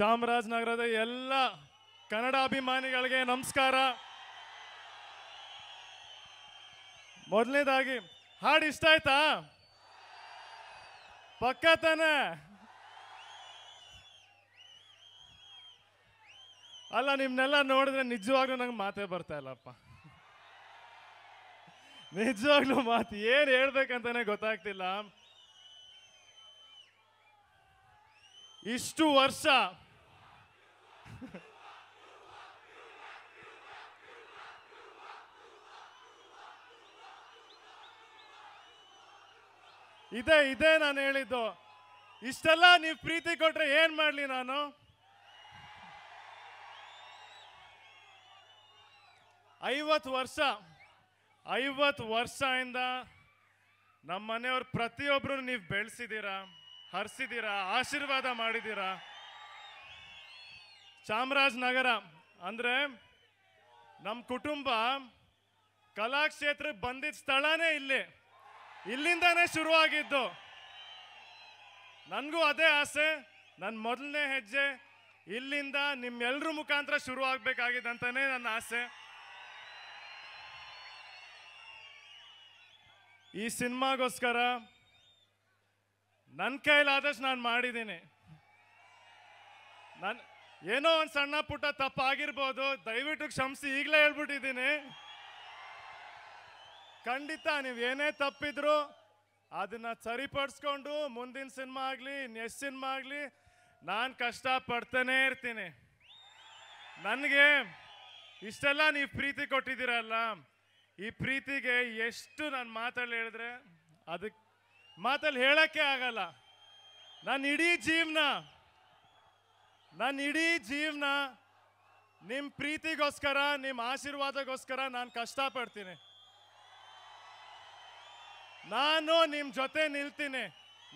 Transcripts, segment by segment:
ಚಾಮರಾಜನಗರದ ಎಲ್ಲ ಕನ್ನಡ ಅಭಿಮಾನಿಗಳಿಗೆ ನಮಸ್ಕಾರ ಮೊದಲನೇದಾಗಿ ಹಾಡು ಇಷ್ಟ ಆಯ್ತಾ ಪಕ್ಕ ತಾನೆ ಅಲ್ಲ ನಿಮ್ನೆಲ್ಲ ನೋಡಿದ್ರೆ ನಿಜವಾಗ್ಲೂ ನಂಗೆ ಮಾತೇ ಬರ್ತಾ ಇಲ್ಲಪ್ಪ ನಿಜವಾಗ್ಲೂ ಮಾತು ಏನು ಹೇಳ್ಬೇಕಂತಾನೆ ಗೊತ್ತಾಗ್ತಿಲ್ಲ ಇಷ್ಟು ವರ್ಷ ಇದೇ ಇದೇ ನಾನು ಹೇಳಿದ್ದು ಇಷ್ಟೆಲ್ಲ ನೀವು ಪ್ರೀತಿ ಕೊಟ್ರೆ ಏನ್ ಮಾಡ್ಲಿ ನಾನು ಐವತ್ತು ವರ್ಷ ಐವತ್ತು ವರ್ಷದಿಂದ ನಮ್ಮ ಮನೆಯವ್ರ ಪ್ರತಿಯೊಬ್ರು ನೀವು ಬೆಳೆಸಿದ್ದೀರಾ ಹರಿಸಿದ್ದೀರಾ ಆಶೀರ್ವಾದ ಮಾಡಿದ್ದೀರಾ ಚಾಮರಾಜನಗರ ಅಂದರೆ ನಮ್ಮ ಕುಟುಂಬ ಕಲಾಕ್ಷೇತ್ರಕ್ಕೆ ಬಂದಿದ್ದ ಸ್ಥಳನೇ ಇಲ್ಲಿ ಇಲ್ಲಿಂದಾನೇ ಶುರುವಾಗಿದ್ದು ನನಗೂ ಅದೇ ಆಸೆ ನನ್ನ ಮೊದಲನೇ ಹೆಜ್ಜೆ ಇಲ್ಲಿಂದ ನಿಮ್ಮೆಲ್ಲರ ಮುಖಾಂತರ ಶುರು ಅಂತಾನೆ ನನ್ನ ಆಸೆ ಈ ಸಿನಿಮಾಗೋಸ್ಕರ ನನ್ನ ಕೈಲಾದಷ್ಟು ನಾನು ಮಾಡಿದ್ದೀನಿ ನಾನು ಏನೋ ಒಂದು ಸಣ್ಣ ಪುಟ್ಟ ತಪ್ಪಾಗಿರ್ಬೋದು ದಯವಿಟ್ಟು ಕ್ಷಮಿಸಿ ಈಗಲೇ ಹೇಳ್ಬಿಟ್ಟಿದ್ದೀನಿ ಖಂಡಿತ ನೀವು ಏನೇ ತಪ್ಪಿದ್ರು ಅದನ್ನ ಸರಿಪಡಿಸ್ಕೊಂಡು ಮುಂದಿನ ಸಿನಿಮಾ ಆಗಲಿ ನೆಕ್ಸ್ಟ್ ಸಿನಿಮಾ ಆಗಲಿ ನಾನು ಕಷ್ಟ ಪಡ್ತಾನೇ ಇರ್ತೀನಿ ನನಗೆ ಇಷ್ಟೆಲ್ಲ ನೀವು ಪ್ರೀತಿ ಕೊಟ್ಟಿದ್ದೀರಲ್ಲ ಈ ಪ್ರೀತಿಗೆ ಎಷ್ಟು ನಾನು ಮಾತಲ್ಲಿ ಹೇಳಿದ್ರೆ ಅದಕ್ಕೆ ಮಾತಲ್ಲಿ ಹೇಳಕ್ಕೆ ಆಗಲ್ಲ ನಾನು ಇಡೀ ಜೀವನ ನನ್ನ ಇಡೀ ಜೀವನ ನಿಮ್ಮ ಪ್ರೀತಿಗೋಸ್ಕರ ನಿಮ್ಮ ಆಶೀರ್ವಾದಗೋಸ್ಕರ ನಾನು ಕಷ್ಟಪಡ್ತೀನಿ ನಾನು ನಿಮ್ಮ ಜೊತೆ ನಿಲ್ತೀನಿ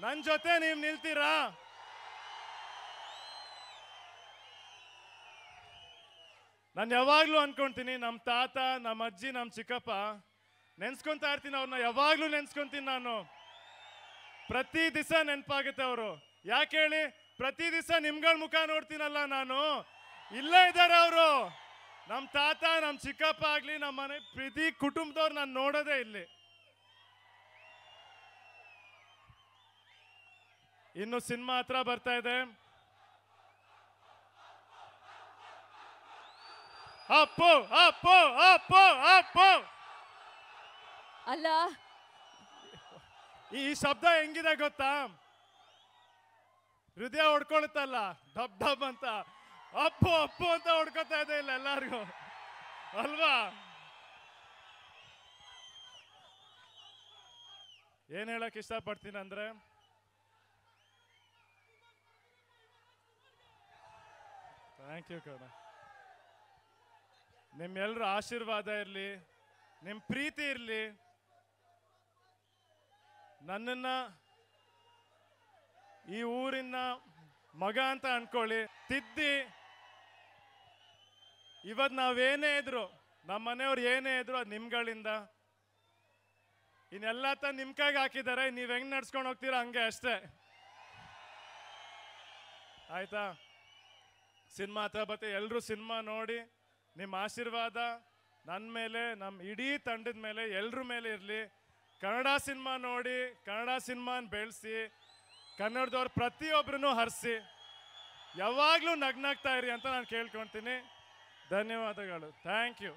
ನನ್ನ ಜೊತೆ ನೀವು ನಿಲ್ತೀರಾ ನಾನು ಯಾವಾಗಲೂ ಅನ್ಕೊಂತೀನಿ ನಮ್ಮ ತಾತ ನಮ್ಮ ಅಜ್ಜಿ ನಮ್ಮ ಚಿಕ್ಕಪ್ಪ ನೆನ್ಸ್ಕೊತಾ ಇರ್ತೀನಿ ಅವ್ರನ್ನ ಯಾವಾಗಲೂ ನೆನ್ಸ್ಕೊಂತೀನಿ ನಾನು ಪ್ರತಿ ದಿವಸ ನೆನಪಾಗುತ್ತೆ ಅವರು ಯಾಕೆ ಹೇಳಿ ಪ್ರತಿ ದಿವಸ ನಿಮ್ಗಳ ಮುಖ ನೋಡ್ತೀನಲ್ಲ ನಾನು ಇಲ್ಲೇ ಇದ್ದಾರೆ ಅವರು ನಮ್ಮ ತಾತ ನಮ್ಮ ಚಿಕ್ಕಪ್ಪ ಆಗಲಿ ನಮ್ಮ ಮನೆ ಪ್ರತಿ ಕುಟುಂಬದವ್ರು ನಾನು ನೋಡೋದೇ ಇಲ್ಲಿ ಇನ್ನು ಸಿನಿಮಾ ಹತ್ರ ಬರ್ತಾ ಇದೆ ಅಪ್ಪು ಅಪ್ಪು ಅಪ್ಪು ಅಪ್ಪು ಅಲ್ಲ ಈ ಶಬ್ದ ಹೆಂಗಿದೆ ಗೊತ್ತಾ ಹೃದಯ ಹೊಡ್ಕೊಳುತ್ತಲ್ಲ ಡಬ್ ಡಬ್ ಅಂತ ಅಪ್ಪು ಅಪ್ಪು ಅಂತ ಹೊಡ್ಕೊತಾ ಇದೆ ಇಲ್ಲ ಎಲ್ಲಾರ್ಗು ಅಲ್ವಾ ಏನ್ ಹೇಳಕ್ ಪಡ್ತೀನಿ ಅಂದ್ರೆ ಥ್ಯಾಂಕ್ ಯು ಕಣ ನಿಮ್ಮೆಲ್ಲರ ಆಶೀರ್ವಾದ ಇರಲಿ ನಿಮ್ಮ ಪ್ರೀತಿ ಇರಲಿ ನನ್ನನ್ನು ಈ ಊರಿನ ಮಗ ಅಂತ ಅನ್ಕೊಳ್ಳಿ ತಿದ್ದಿ ಇವತ್ ನಾವೇನೇ ಇದ್ರು ನಮ್ಮ ಮನೆಯವ್ರು ಏನೇ ಇದ್ರು ಅದು ನಿಮ್ಗಳಿಂದ ಇನ್ನೆಲ್ಲ ತ ನಿಮ್ ಕೈಗೆ ಹಾಕಿದ್ದಾರೆ ನೀವ್ ಹೆಂಗ್ ನಡ್ಸ್ಕೊಂಡ್ ಹೋಗ್ತೀರಾ ಹಂಗೆ ಅಷ್ಟೇ ಆಯ್ತಾ ಸಿನಿಮಾ ಹತ್ರ ಬತ್ತೆ ಎಲ್ಲರೂ ಸಿನಿಮಾ ನೋಡಿ ನಿಮ್ಮ ಆಶೀರ್ವಾದ ನನ್ನ ಮೇಲೆ ನಮ್ಮ ಇಡೀ ತಂಡದ ಮೇಲೆ ಎಲ್ಲರ ಮೇಲೆ ಇರ್ಲಿ ಕನ್ನಡ ಸಿನಿಮಾ ನೋಡಿ ಕನ್ನಡ ಸಿನಿಮಾನ ಬೆಳೆಸಿ ಕನ್ನಡದವ್ರು ಪ್ರತಿಯೊಬ್ಬರೂ ಹರಿಸಿ ಯಾವಾಗಲೂ ನಗ್ನಾಗ್ತಾ ಇರಿ ಅಂತ ನಾನು ಕೇಳ್ಕೊತೀನಿ ಧನ್ಯವಾದಗಳು ಥ್ಯಾಂಕ್ ಯು